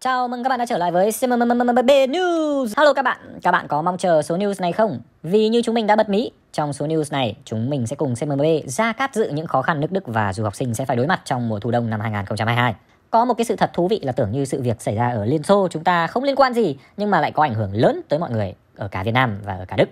Chào mừng các bạn đã trở lại với CMMB News. Hello các bạn, các bạn có mong chờ số news này không? Vì như chúng mình đã bật mí, trong số news này, chúng mình sẽ cùng CMMB ra cát dự những khó khăn nước Đức và du học sinh sẽ phải đối mặt trong mùa thu đông năm 2022. Có một cái sự thật thú vị là tưởng như sự việc xảy ra ở Liên Xô chúng ta không liên quan gì, nhưng mà lại có ảnh hưởng lớn tới mọi người ở cả Việt Nam và ở cả Đức.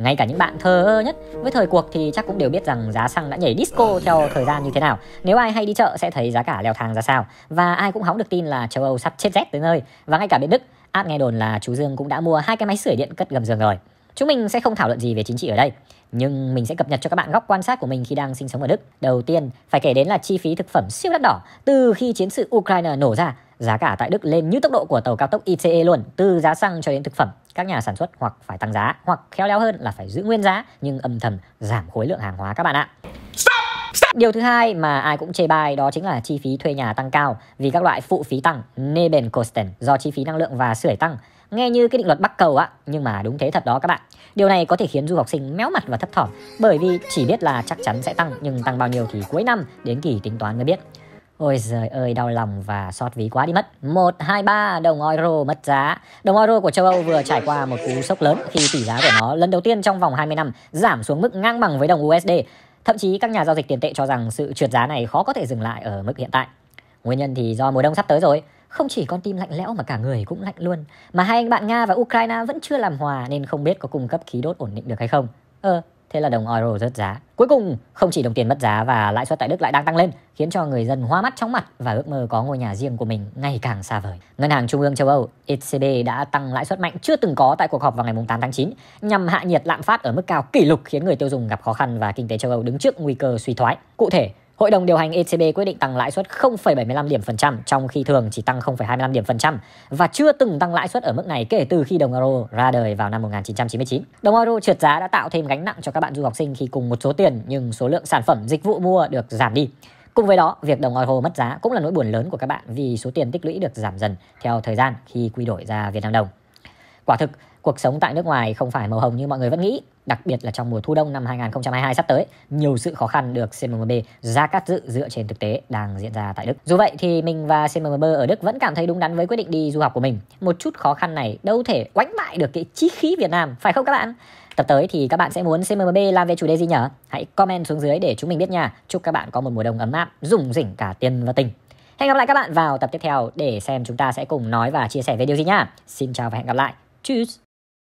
Ngay cả những bạn thờ nhất với thời cuộc thì chắc cũng đều biết rằng giá xăng đã nhảy disco theo thời gian như thế nào. Nếu ai hay đi chợ sẽ thấy giá cả leo thang ra sao. Và ai cũng hóng được tin là châu Âu sắp chết rét tới nơi. Và ngay cả bên Đức, át nghe đồn là chú Dương cũng đã mua hai cái máy sửa điện cất gầm giường rồi. Chúng mình sẽ không thảo luận gì về chính trị ở đây, nhưng mình sẽ cập nhật cho các bạn góc quan sát của mình khi đang sinh sống ở Đức. Đầu tiên, phải kể đến là chi phí thực phẩm siêu đắt đỏ từ khi chiến sự Ukraine nổ ra giá cả tại Đức lên như tốc độ của tàu cao tốc ICE luôn, từ giá xăng cho đến thực phẩm. Các nhà sản xuất hoặc phải tăng giá, hoặc khéo léo hơn là phải giữ nguyên giá nhưng âm thầm giảm khối lượng hàng hóa các bạn ạ. Điều thứ hai mà ai cũng chê bai đó chính là chi phí thuê nhà tăng cao vì các loại phụ phí tăng, Nebenkosten do chi phí năng lượng và sưởi tăng nghe như cái định luật bắc cầu á nhưng mà đúng thế thật đó các bạn điều này có thể khiến du học sinh méo mặt và thấp thỏm bởi vì chỉ biết là chắc chắn sẽ tăng nhưng tăng bao nhiêu thì cuối năm đến kỳ tính toán mới biết Ôi giời ơi đau lòng và xót ví quá đi mất 1, 2, 3 đồng euro mất giá Đồng euro của châu Âu vừa trải qua một cú sốc lớn Khi tỷ giá của nó lần đầu tiên trong vòng 20 năm Giảm xuống mức ngang bằng với đồng USD Thậm chí các nhà giao dịch tiền tệ cho rằng sự trượt giá này khó có thể dừng lại ở mức hiện tại Nguyên nhân thì do mùa đông sắp tới rồi không chỉ con tim lạnh lẽo mà cả người cũng lạnh luôn. Mà hai anh bạn Nga và Ukraine vẫn chưa làm hòa nên không biết có cung cấp khí đốt ổn định được hay không. Ờ, Thế là đồng euro rớt giá. Cuối cùng, không chỉ đồng tiền mất giá và lãi suất tại Đức lại đang tăng lên, khiến cho người dân hoa mắt chóng mặt và ước mơ có ngôi nhà riêng của mình ngày càng xa vời. Ngân hàng Trung ương châu Âu ECB đã tăng lãi suất mạnh chưa từng có tại cuộc họp vào ngày 8 tháng 9 nhằm hạ nhiệt lạm phát ở mức cao kỷ lục khiến người tiêu dùng gặp khó khăn và kinh tế châu Âu đứng trước nguy cơ suy thoái. Cụ thể, Hội đồng điều hành ECB quyết định tăng lãi suất 0,75 điểm phần trăm trong khi thường chỉ tăng 0,25 điểm phần trăm và chưa từng tăng lãi suất ở mức này kể từ khi đồng euro ra đời vào năm 1999. Đồng euro trượt giá đã tạo thêm gánh nặng cho các bạn du học sinh khi cùng một số tiền nhưng số lượng sản phẩm dịch vụ mua được giảm đi. Cùng với đó, việc đồng euro mất giá cũng là nỗi buồn lớn của các bạn vì số tiền tích lũy được giảm dần theo thời gian khi quy đổi ra Việt Nam đồng. Quả thực, cuộc sống tại nước ngoài không phải màu hồng như mọi người vẫn nghĩ, đặc biệt là trong mùa thu đông năm 2022 sắp tới, nhiều sự khó khăn được CMMB ra cắt dự dựa trên thực tế đang diễn ra tại Đức. Dù vậy thì mình và CMMB ở Đức vẫn cảm thấy đúng đắn với quyết định đi du học của mình. Một chút khó khăn này đâu thể quánh bại được cái chí khí Việt Nam, phải không các bạn? Tập tới thì các bạn sẽ muốn CMMB làm về chủ đề gì nhở? Hãy comment xuống dưới để chúng mình biết nha. Chúc các bạn có một mùa đông ấm áp, rủng rỉnh cả tiền và tình. Hẹn gặp lại các bạn vào tập tiếp theo để xem chúng ta sẽ cùng nói và chia sẻ về điều gì nhá. Xin chào và hẹn gặp lại. Tschüss.